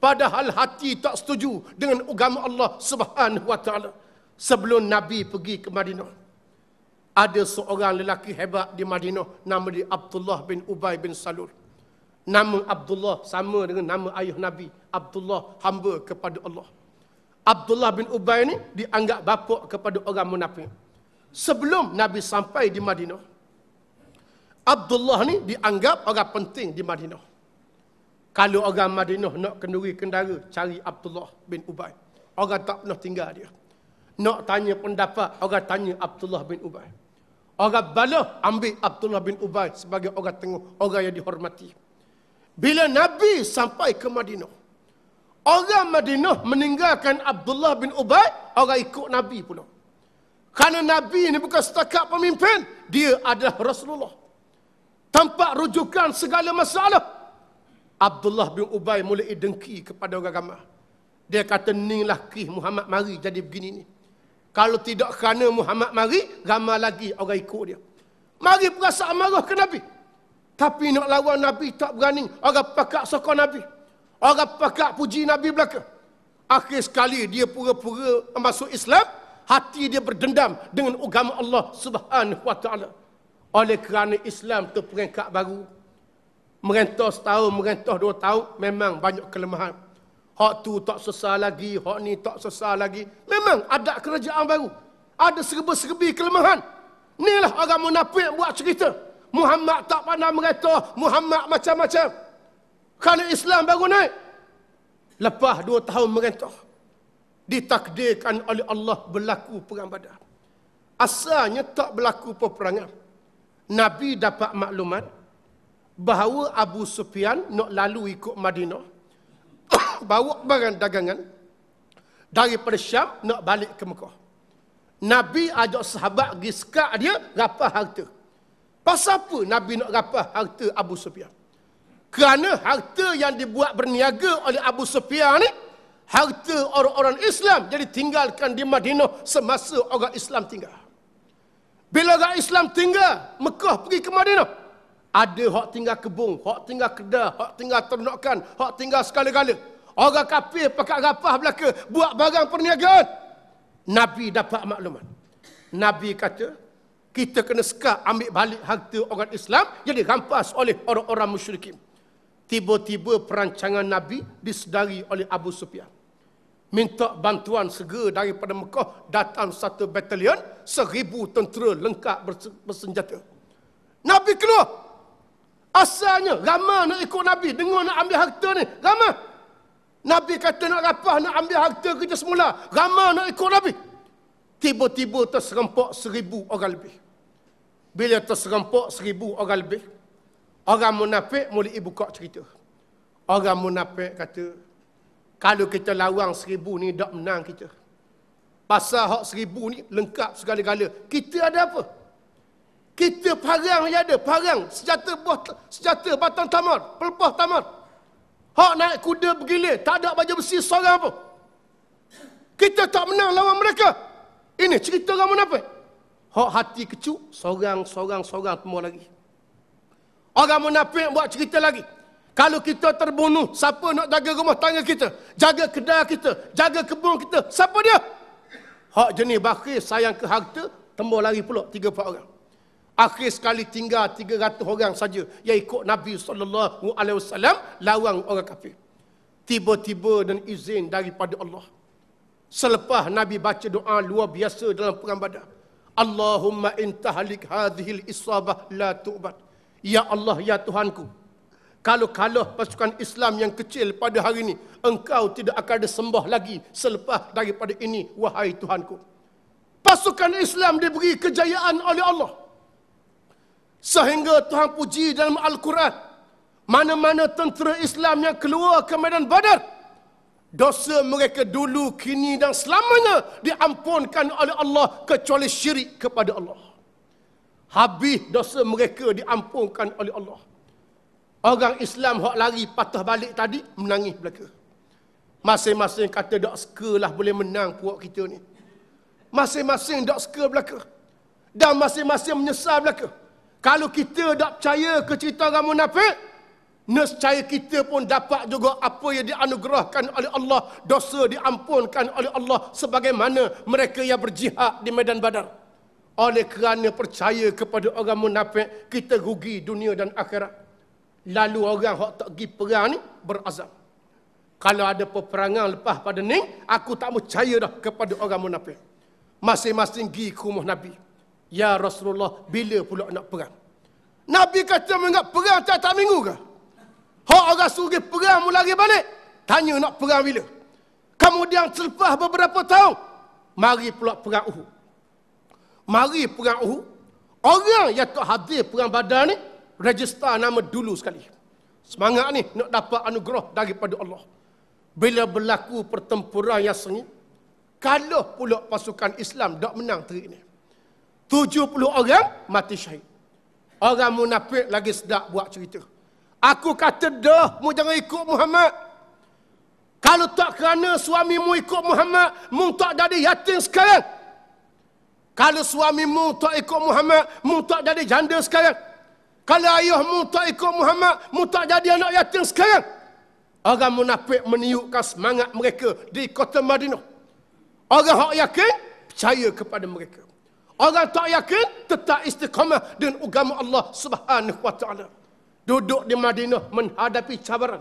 Padahal hati tak setuju dengan agama Allah Subhanahu Wa Taala. Sebelum Nabi pergi ke Madinah, ada seorang lelaki hebat di Madinah nama dia Abdullah bin Ubay bin Salul. Nama Abdullah sama dengan nama ayah Nabi. Abdullah hamba kepada Allah. Abdullah bin Ubay ni dianggap bapak kepada orang munafik. Sebelum Nabi sampai di Madinah, Abdullah ni dianggap orang penting di Madinah. Kalau orang Madinah nak kenduri kendara, cari Abdullah bin Ubay. Orang tak pernah tinggal dia. Nak tanya pendapat, orang tanya Abdullah bin Ubay. Orang bala ambil Abdullah bin Ubay sebagai orang tengok orang yang dihormati. Bila Nabi sampai ke Madinah, orang Madinah meninggalkan Abdullah bin Ubay, orang ikut Nabi pula. Kerana Nabi ini bukan setakat pemimpin, dia adalah Rasulullah. Tempat rujukan segala masalah. Abdullah bin Ubay mulai dengki kepada orang ramai. Dia kata, inilah kih Muhammad mari jadi begini ni. Kalau tidak kerana Muhammad mari, ramai lagi orang ikut dia. Mari perasa marah ke Nabi. Tapi nak lawan Nabi tak berani. Orang pakak sokong Nabi. Orang pakak puji Nabi belaka. Akhir sekali dia pura-pura masuk Islam. Hati dia berdendam dengan agama Allah subhanahu wa ta'ala. Oleh kerana Islam tu peringkat baru. Merentah setahun, merentah dua tahun. Memang banyak kelemahan. Hak tu tak sesal lagi, hak ni tak sesal lagi. Memang ada kerajaan baru. Ada serba-serbi kelemahan. Inilah orang munafik buat cerita. Muhammad tak pandai mereka, Muhammad macam-macam. Kerana Islam baru naik. Lepas dua tahun merentah. Ditakdirkan oleh Allah berlaku perang badar. Asalnya tak berlaku peperangan. Nabi dapat maklumat bahawa Abu Sufyan nak lalu ikut Madinah bawa barang dagangan daripada Syam nak balik ke Mekah. Nabi ajak sahabat pergi sekat dia rapah harta. Pasal apa Nabi nak rapah harta Abu Sufyan? Kerana harta yang dibuat berniaga oleh Abu Sufyan ni harta orang-orang Islam jadi tinggalkan di Madinah semasa orang Islam tinggal. Bila orang Islam tinggal, Mekah pergi ke Madinah. Ada hak tinggal kebun, hak tinggal kedai, hak tinggal ternakan, hak tinggal segala-galanya. Orang kafir pekat rapah belaka buat barang perniagaan. Nabi dapat maklumat. Nabi kata, kita kena sekat ambil balik harta orang Islam jadi dirampas oleh orang-orang musyrik. Tiba-tiba perancangan Nabi disedari oleh Abu Sufyan. Minta bantuan segera daripada Mekah datang satu batalion seribu tentera lengkap bersenjata. Nabi keluar. Asalnya ramai nak ikut Nabi. Dengar nak ambil harta ni. Ramai. Nabi kata nak rapah, nak ambil harta kita semula. Ramah nak ikut Nabi. Tiba-tiba terserempak seribu orang lebih. Bila terserempak seribu orang lebih, orang munafik ibu buka cerita. Orang munafik kata, kalau kita lawang seribu ni, tak menang kita. Pasal hak seribu ni, lengkap segala-gala. Kita ada apa? Kita parang yang ada, parang. Senjata, buah, senjata batang tamar, pelepah tamar. Hak naik kuda bergilir, tak ada baju besi seorang pun. Kita tak menang lawan mereka. Ini cerita orang munafik. Hak hati kecuk, seorang, seorang, seorang semua lagi. Orang munafik buat cerita lagi. Kalau kita terbunuh, siapa nak jaga rumah tangga kita? Jaga kedai kita, jaga kebun kita, siapa dia? Hak jenis bakir sayang ke harta, tembok lari pula tiga empat orang. Akhir sekali tinggal 300 orang saja yang ikut Nabi sallallahu alaihi wasallam lawan orang kafir. Tiba-tiba dan izin daripada Allah. Selepas Nabi baca doa luar biasa dalam perang Badar. Allahumma in tahlik hadhil isabah la tubat. Ya Allah ya Tuhanku. Kalau kalah pasukan Islam yang kecil pada hari ini, engkau tidak akan disembah lagi selepas daripada ini wahai Tuhanku. Pasukan Islam diberi kejayaan oleh Allah. Sehingga Tuhan puji dalam Al-Quran. Mana-mana tentera Islam yang keluar ke medan badar. Dosa mereka dulu, kini dan selamanya diampunkan oleh Allah kecuali syirik kepada Allah. Habis dosa mereka diampunkan oleh Allah. Orang Islam yang lari patah balik tadi menangis belakang, Masing-masing kata tak suka lah boleh menang puak kita ni. Masing-masing tak suka belakang Dan masing-masing menyesal belakang. Kalau kita tak percaya ke cerita orang munafik, nescaya kita pun dapat juga apa yang dianugerahkan oleh Allah, dosa diampunkan oleh Allah sebagaimana mereka yang berjihad di medan Badar. Oleh kerana percaya kepada orang munafik, kita rugi dunia dan akhirat. Lalu orang hok tak pergi perang ni berazam. Kalau ada peperangan lepas pada ni, aku tak percaya dah kepada orang munafik. Masing-masing pergi ke rumah Nabi. Ya Rasulullah, bila pula nak perang? Nabi kata mengat perang tak tak minggu ke? Hak orang suri perang mula lagi balik. Tanya nak perang bila? Kemudian selepas beberapa tahun, mari pula perang Uhud. Mari perang Uhud. Orang yang tak hadir perang badan ni, register nama dulu sekali. Semangat ni nak dapat anugerah daripada Allah. Bila berlaku pertempuran yang sengit, kalau pula pasukan Islam tak menang terik ni. 70 orang mati syahid. Orang munafik lagi sedap buat cerita. Aku kata dah, mu jangan ikut Muhammad. Kalau tak kerana suamimu ikut Muhammad, mu tak jadi yatim sekarang. Kalau suamimu tak ikut Muhammad, mu tak jadi janda sekarang. Kalau ayahmu tak ikut Muhammad, mu tak jadi anak yatim sekarang. Orang munafik meniupkan semangat mereka di kota Madinah. Orang yang yakin, percaya kepada mereka. Orang tak yakin tetap istiqamah dengan agama Allah Subhanahu wa taala. Duduk di Madinah menghadapi cabaran.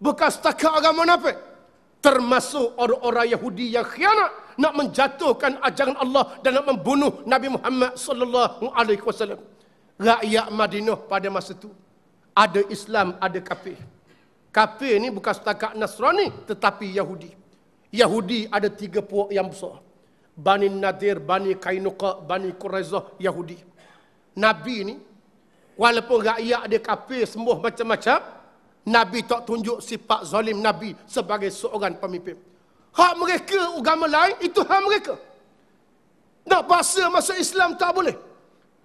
Bukan setakat agama nape? Termasuk orang-orang Yahudi yang khianat nak menjatuhkan ajaran Allah dan nak membunuh Nabi Muhammad sallallahu alaihi wasallam. Rakyat Madinah pada masa itu ada Islam, ada kafir. Kafir ni bukan setakat Nasrani tetapi Yahudi. Yahudi ada tiga puak yang besar. Bani Nadir, Bani Kainuqa, Bani Quraizah Yahudi. Nabi ni walaupun rakyat dia kafir sembuh macam-macam, Nabi tak tunjuk sifat zalim Nabi sebagai seorang pemimpin. Hak mereka agama lain itu hak mereka. Nak paksa masuk Islam tak boleh.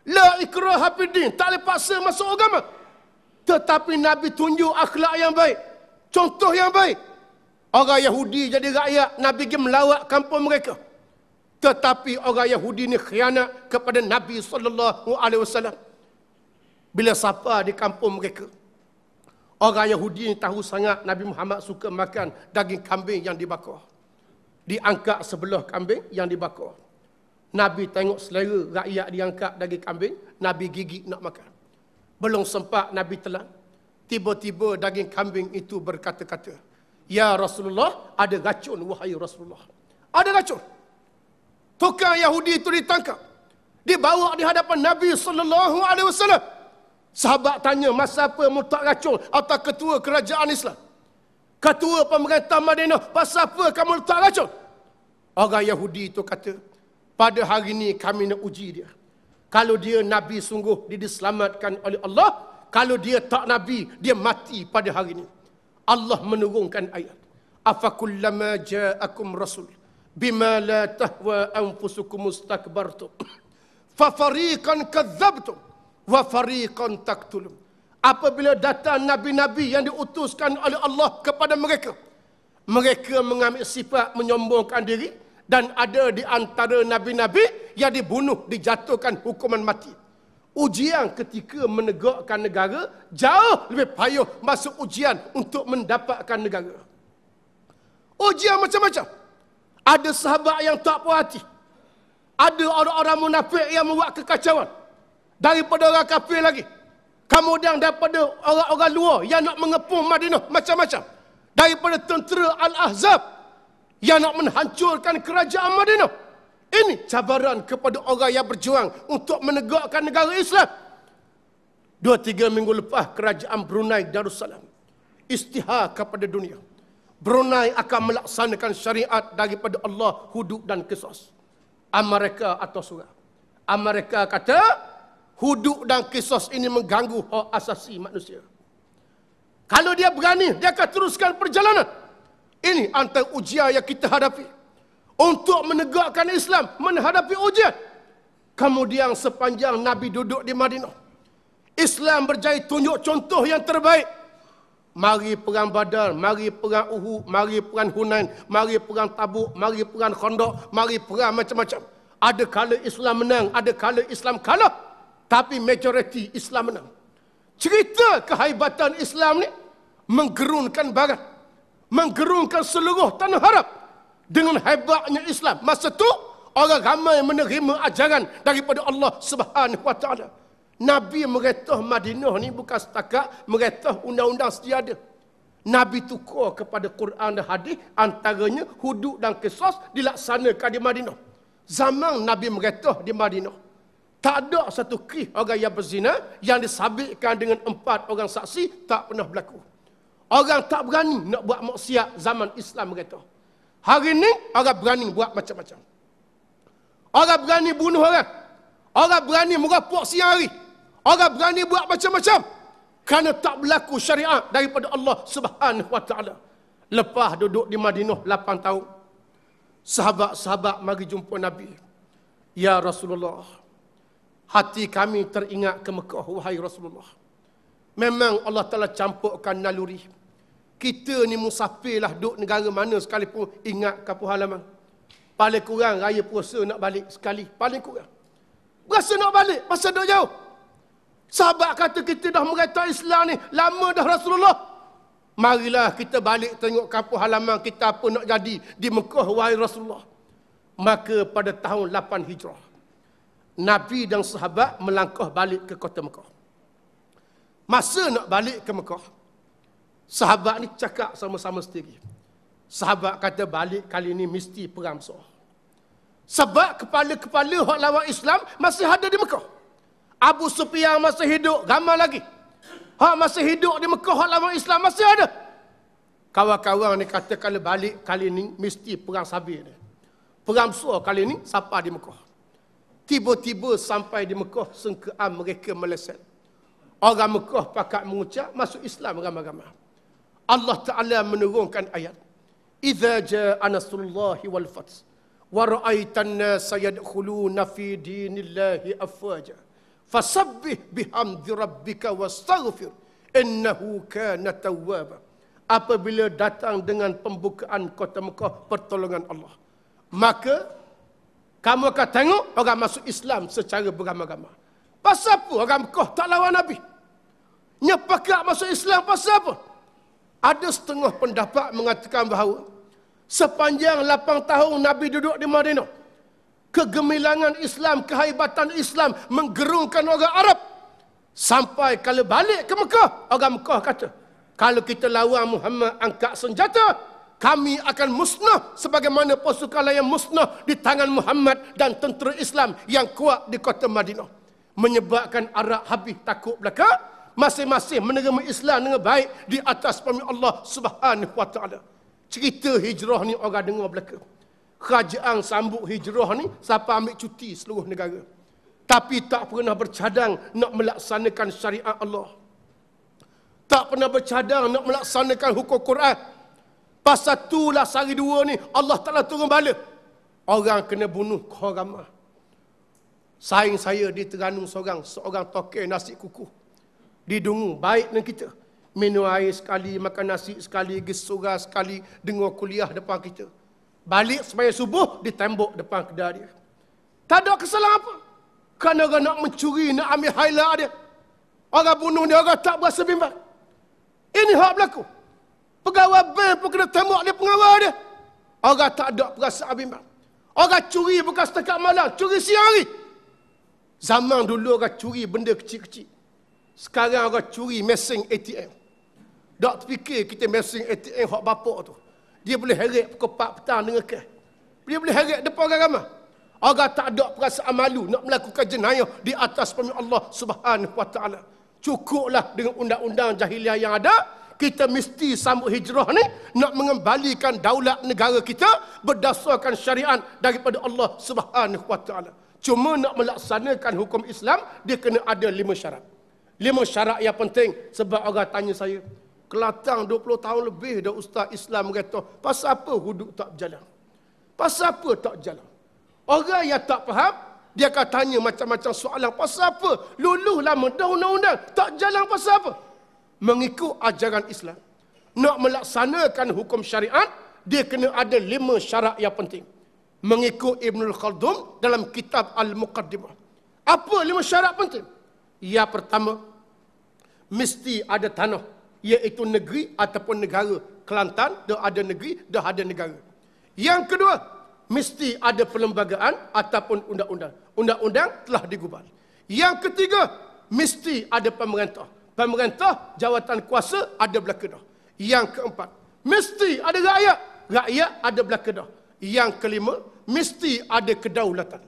La ikrah hafidin. Tak boleh paksa masuk agama. Tetapi Nabi tunjuk akhlak yang baik. Contoh yang baik. Orang Yahudi jadi rakyat. Nabi pergi melawat kampung mereka tetapi orang Yahudi ni khianat kepada Nabi sallallahu alaihi wasallam bila sapa di kampung mereka orang Yahudi ni tahu sangat Nabi Muhammad suka makan daging kambing yang dibakar diangkat sebelah kambing yang dibakar Nabi tengok selera rakyat diangkat daging kambing Nabi gigit nak makan belum sempat Nabi telan tiba-tiba daging kambing itu berkata-kata ya Rasulullah ada racun wahai Rasulullah ada racun tukang Yahudi itu ditangkap. Dibawa di hadapan Nabi sallallahu alaihi wasallam. Sahabat tanya masa apa mutak racun atau ketua kerajaan Islam? Ketua pemerintah Madinah, masa apa kamu letak racun? Orang Yahudi itu kata, pada hari ini kami nak uji dia. Kalau dia Nabi sungguh, dia diselamatkan oleh Allah. Kalau dia tak Nabi, dia mati pada hari ini. Allah menurunkan ayat. Afakullama ja'akum rasul bima la tahwa anfusukum mustakbartum fa fariqan kadzabtum wa fariqan taqtulum apabila datang nabi-nabi yang diutuskan oleh Allah kepada mereka mereka mengambil sifat menyombongkan diri dan ada di antara nabi-nabi yang dibunuh dijatuhkan hukuman mati ujian ketika menegakkan negara jauh lebih payah masuk ujian untuk mendapatkan negara ujian macam-macam ada sahabat yang tak puas hati. Ada orang-orang munafik yang membuat kekacauan. Daripada orang kafir lagi. Kemudian daripada orang-orang luar yang nak mengepung Madinah macam-macam. Daripada tentera Al-Ahzab yang nak menghancurkan kerajaan Madinah. Ini cabaran kepada orang yang berjuang untuk menegakkan negara Islam. Dua tiga minggu lepas kerajaan Brunei Darussalam istihar kepada dunia. Brunei akan melaksanakan syariat daripada Allah hudud dan kisos. Amerika atau surah. Amerika kata hudud dan kisos ini mengganggu hak asasi manusia. Kalau dia berani, dia akan teruskan perjalanan. Ini antara ujian yang kita hadapi. Untuk menegakkan Islam, menghadapi ujian. Kemudian sepanjang Nabi duduk di Madinah. Islam berjaya tunjuk contoh yang terbaik mari perang badar, mari perang uhu, mari perang hunain, mari perang tabuk, mari perang khondok, mari perang macam-macam. Ada kala Islam menang, ada kala Islam kalah. Tapi majoriti Islam menang. Cerita kehebatan Islam ni menggerunkan barat. Menggerunkan seluruh tanah Arab Dengan hebatnya Islam. Masa tu orang ramai menerima ajaran daripada Allah Subhanahu Wa Taala. Nabi meretuh Madinah ni bukan setakat meretuh undang-undang setiada. Nabi tukar kepada Quran dan hadis antaranya hudud dan Kesos dilaksanakan di Madinah. Zaman Nabi meretuh di Madinah. Tak ada satu krih orang yang berzina yang disabitkan dengan empat orang saksi tak pernah berlaku. Orang tak berani nak buat maksiat zaman Islam meretuh. Hari ini orang berani buat macam-macam. Orang berani bunuh orang. Orang berani merapuk siang hari. Orang berani buat macam-macam. Kerana tak berlaku syariat daripada Allah Subhanahu Wa Taala. Lepas duduk di Madinah 8 tahun. Sahabat-sahabat mari jumpa Nabi. Ya Rasulullah. Hati kami teringat ke Mekah. Wahai Rasulullah. Memang Allah telah campurkan naluri. Kita ni musafirlah duduk negara mana sekalipun ingat kapu halaman. Paling kurang raya puasa nak balik sekali. Paling kurang. Berasa nak balik. Masa duduk jauh. Sahabat kata kita dah merata Islam ni. Lama dah Rasulullah. Marilah kita balik tengok kampung halaman kita apa nak jadi di Mekah wahai Rasulullah. Maka pada tahun 8 Hijrah. Nabi dan sahabat melangkah balik ke kota Mekah. Masa nak balik ke Mekah. Sahabat ni cakap sama-sama sendiri. Sahabat kata balik kali ni mesti perang besar. Sebab kepala-kepala orang lawan Islam masih ada di Mekah. Abu Sufyan masih hidup, ramai lagi. Ha masih hidup di Mekah lama Islam masih ada. Kawan-kawan ni kata kalau balik kali ni mesti perang sabir ni. Perang besar kali ni siapa di Mekah. Tiba-tiba sampai di Mekah sengkaan mereka meleset. Orang Mekah pakat mengucap masuk Islam ramai-ramai. Allah Taala menurunkan ayat. Idza jaa anasullahi wal fath wa ra'aitan nas fi dinillahi afwaja fasabbih bihamdi rabbika wastaghfir innahu kana tawwaba apabila datang dengan pembukaan kota Mekah pertolongan Allah maka kamu akan tengok orang masuk Islam secara beragama-agama pasal apa orang Mekah tak lawan Nabi nyepakat masuk Islam pasal apa ada setengah pendapat mengatakan bahawa sepanjang 8 tahun Nabi duduk di Madinah kegemilangan Islam, kehebatan Islam menggerungkan orang Arab. Sampai kalau balik ke Mekah, orang Mekah kata, kalau kita lawan Muhammad angkat senjata, kami akan musnah sebagaimana pasukan lain musnah di tangan Muhammad dan tentera Islam yang kuat di kota Madinah. Menyebabkan Arab habis takut belaka, masing-masing menerima Islam dengan baik di atas pemimpin Allah Subhanahu Wa Taala. Cerita hijrah ni orang dengar belakang kerajaan sambut hijrah ni siapa ambil cuti seluruh negara. Tapi tak pernah bercadang nak melaksanakan syariat Allah. Tak pernah bercadang nak melaksanakan hukum Quran. Pasal lah sari dua ni Allah Ta'ala turun bala. Orang kena bunuh kohoramah. Saing saya di Terganung seorang, seorang toke nasi kuku. Didungu, baik dengan kita. Minum air sekali, makan nasi sekali, gesura sekali, dengar kuliah depan kita. Balik supaya subuh di tembok depan kedai dia. Tak ada kesalahan apa. Kerana orang nak mencuri, nak ambil highlight dia. Orang bunuh dia, orang tak berasa bimbang. Ini hak berlaku. Pegawai bank pun kena tembak dia pengawal dia. Orang tak ada perasaan bimbang. Orang curi bukan setakat malam, curi siang hari. Zaman dulu orang curi benda kecil-kecil. Sekarang orang curi mesin ATM. Tak fikir kita mesin ATM hak bapak tu. Dia boleh heret ke 4 petang dengan ke. Dia boleh heret depan orang ramai. Orang tak ada perasaan malu nak melakukan jenayah di atas pemimpin Allah Subhanahu Wa Taala. Cukuplah dengan undang-undang jahiliah yang ada. Kita mesti sambut hijrah ni nak mengembalikan daulat negara kita berdasarkan syariat daripada Allah Subhanahu Wa Taala. Cuma nak melaksanakan hukum Islam, dia kena ada lima syarat. Lima syarat yang penting sebab orang tanya saya, Kelatang 20 tahun lebih dah Ustaz Islam kata, pasal apa hudud tak berjalan? Pasal apa tak jalan? Orang yang tak faham, dia akan tanya macam-macam soalan, pasal apa? Luluh lama dah undang-undang, tak jalan pasal apa? Mengikut ajaran Islam. Nak melaksanakan hukum syariat, dia kena ada lima syarat yang penting. Mengikut Ibnul Khaldun dalam kitab Al-Muqaddimah. Apa lima syarat penting? Yang pertama, mesti ada tanah iaitu negeri ataupun negara. Kelantan dah ada negeri, dah ada negara. Yang kedua, mesti ada perlembagaan ataupun undang-undang. Undang-undang telah digubal. Yang ketiga, mesti ada pemerintah. Pemerintah jawatan kuasa ada belaka dah. Yang keempat, mesti ada rakyat. Rakyat ada belaka dah. Yang kelima, mesti ada kedaulatan.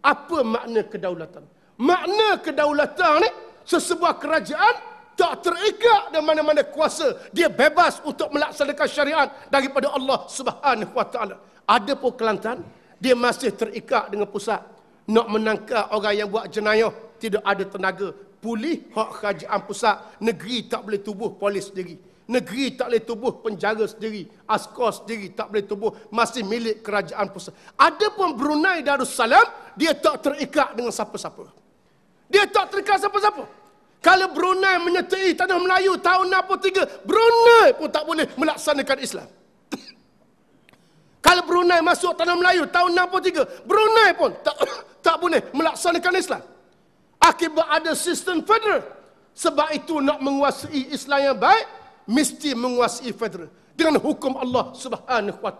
Apa makna kedaulatan? Makna kedaulatan ni sesebuah kerajaan tak terikat dengan mana-mana kuasa dia bebas untuk melaksanakan syariat daripada Allah Subhanahu Wa Taala ada pun Kelantan dia masih terikat dengan pusat nak menangkap orang yang buat jenayah tidak ada tenaga pulih hak kerajaan pusat negeri tak boleh tubuh polis sendiri negeri tak boleh tubuh penjara sendiri askar sendiri tak boleh tubuh masih milik kerajaan pusat ada pun Brunei Darussalam dia tak terikat dengan siapa-siapa dia tak terikat siapa-siapa kalau Brunei menyertai tanah Melayu tahun 63, Brunei pun tak boleh melaksanakan Islam. Kalau Brunei masuk tanah Melayu tahun 63, Brunei pun tak tak boleh melaksanakan Islam. Akibat ada sistem federal. Sebab itu nak menguasai Islam yang baik, mesti menguasai federal. Dengan hukum Allah subhanahu wa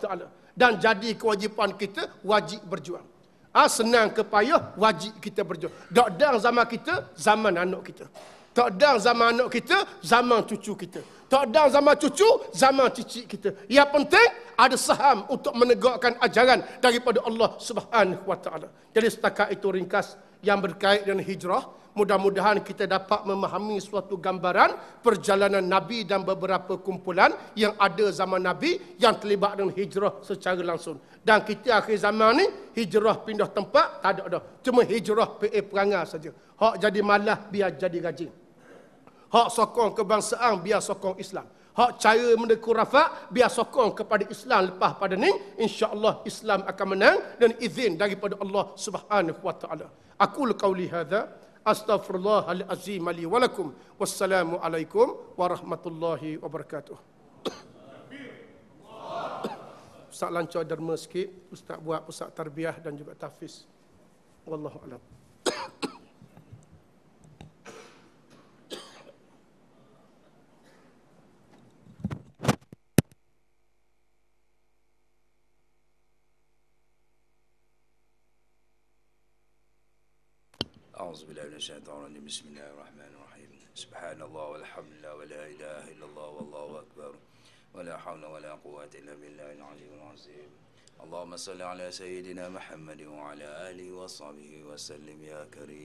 Dan jadi kewajipan kita, wajib berjuang ha, senang ke payah wajib kita berjuang. Tak dah zaman kita, zaman anak kita. Tak dah zaman anak kita, zaman cucu kita. Tak dah zaman cucu, zaman cicit kita. Yang penting ada saham untuk menegakkan ajaran daripada Allah Subhanahu Wa Jadi setakat itu ringkas yang berkait dengan hijrah. Mudah-mudahan kita dapat memahami suatu gambaran perjalanan Nabi dan beberapa kumpulan yang ada zaman Nabi yang terlibat dengan hijrah secara langsung. Dan kita akhir zaman ni hijrah pindah tempat tak ada dah. Cuma hijrah PA perangai saja. Hak jadi malah biar jadi rajin. Hak sokong kebangsaan biar sokong Islam. Hak cara benda kurafat biar sokong kepada Islam lepas pada ni insya-Allah Islam akan menang dan izin daripada Allah Subhanahu wa taala. Aku qauli hadza Astaghfirullahalazim li walakum. Wassalamualaikum warahmatullahi wabarakatuh. Ustaz lancar derma sikit, Ustaz buat pusat tarbiah dan juga tafiz. Wallahu a'lam. أعوذ بالله من الشيطان الرجيم بسم الله الرحمن الرحيم سبحان الله والحمد لله ولا إله إلا الله والله أكبر ولا حول ولا قوة إلا بالله العلي العظيم اللهم صل على سيدنا محمد وعلى آله وصحبه وسلم يا كريم